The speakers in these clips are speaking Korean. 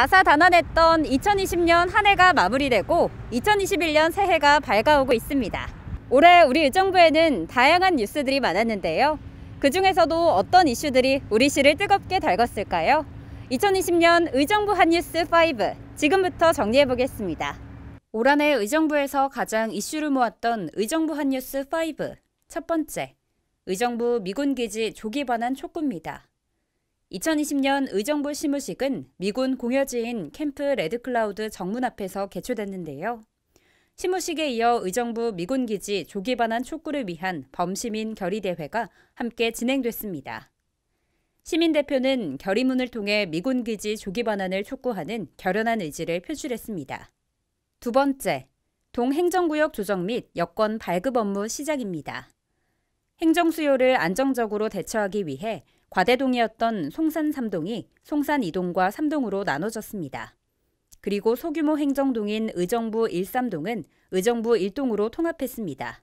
다사다난했던 2020년 한 해가 마무리되고 2021년 새해가 밝아오고 있습니다. 올해 우리 의정부에는 다양한 뉴스들이 많았는데요. 그 중에서도 어떤 이슈들이 우리 시를 뜨겁게 달궜을까요? 2020년 의정부 한뉴스 5 지금부터 정리해 보겠습니다. 올한해 의정부에서 가장 이슈를 모았던 의정부 한뉴스 5첫 번째 의정부 미군기지 조기 반환 촉구입니다. 2020년 의정부 시무식은 미군 공여지인 캠프 레드클라우드 정문 앞에서 개최됐는데요. 시무식에 이어 의정부 미군기지 조기 반환 촉구를 위한 범시민 결의대회가 함께 진행됐습니다. 시민대표는 결의문을 통해 미군기지 조기 반환을 촉구하는 결연한 의지를 표출했습니다. 두 번째, 동행정구역 조정 및 여권 발급 업무 시작입니다. 행정수요를 안정적으로 대처하기 위해 과대동이었던 송산 3동이 송산 2동과 3동으로 나눠졌습니다. 그리고 소규모 행정동인 의정부 1, 3동은 의정부 1동으로 통합했습니다.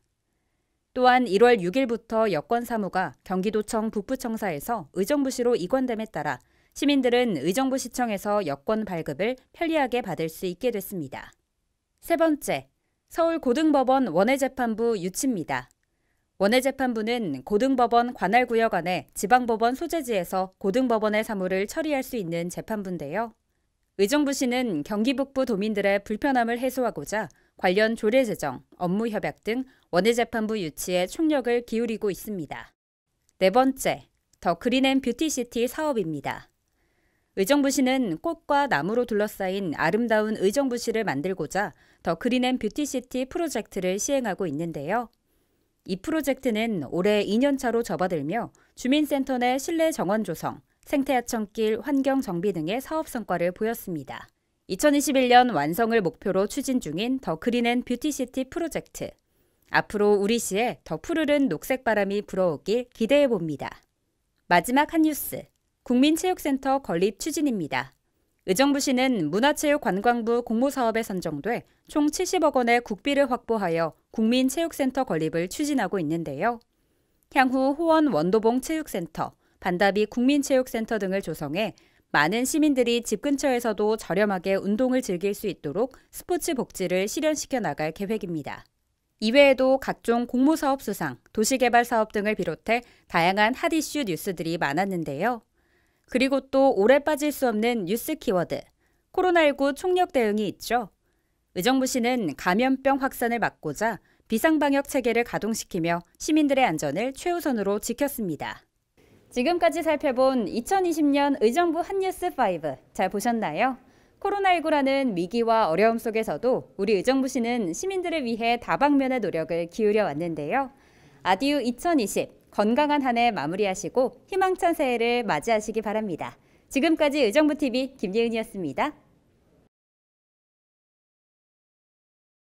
또한 1월 6일부터 여권 사무가 경기도청 북부청사에서 의정부시로 이관됨에 따라 시민들은 의정부 시청에서 여권 발급을 편리하게 받을 수 있게 됐습니다. 세 번째, 서울고등법원 원외재판부 유치입니다. 원해재판부는 고등법원 관할구역 안에 지방법원 소재지에서 고등법원의 사무를 처리할 수 있는 재판부인데요. 의정부시는 경기 북부 도민들의 불편함을 해소하고자 관련 조례 제정, 업무 협약 등 원예재판부 유치에 총력을 기울이고 있습니다. 네 번째, 더 그린 앤 뷰티시티 사업입니다. 의정부시는 꽃과 나무로 둘러싸인 아름다운 의정부시를 만들고자 더 그린 앤 뷰티시티 프로젝트를 시행하고 있는데요. 이 프로젝트는 올해 2년차로 접어들며 주민센터 내 실내 정원 조성, 생태하천길 환경 정비 등의 사업 성과를 보였습니다. 2021년 완성을 목표로 추진 중인 더 그린앤 뷰티시티 프로젝트. 앞으로 우리 시에 더 푸르른 녹색 바람이 불어오길 기대해 봅니다. 마지막 한 뉴스. 국민체육센터 건립 추진입니다. 의정부시는 문화체육관광부 공모사업에 선정돼 총 70억 원의 국비를 확보하여 국민체육센터 건립을 추진하고 있는데요. 향후 호원 원도봉 체육센터, 반다비 국민체육센터 등을 조성해 많은 시민들이 집 근처에서도 저렴하게 운동을 즐길 수 있도록 스포츠 복지를 실현시켜 나갈 계획입니다. 이외에도 각종 공모사업 수상, 도시개발 사업 등을 비롯해 다양한 핫 이슈 뉴스들이 많았는데요. 그리고 또 오래 빠질 수 없는 뉴스 키워드, 코로나19 총력 대응이 있죠. 의정부 시는 감염병 확산을 막고자 비상방역 체계를 가동시키며 시민들의 안전을 최우선으로 지켰습니다. 지금까지 살펴본 2020년 의정부 핫뉴스5 잘 보셨나요? 코로나19라는 위기와 어려움 속에서도 우리 의정부시는 시민들을 위해 다방면의 노력을 기울여 왔는데요. 아디우 2020 건강한 한 해 마무리하시고 희망찬 새해를 맞이하시기 바랍니다. 지금까지 의정부TV 김예은이었습니다.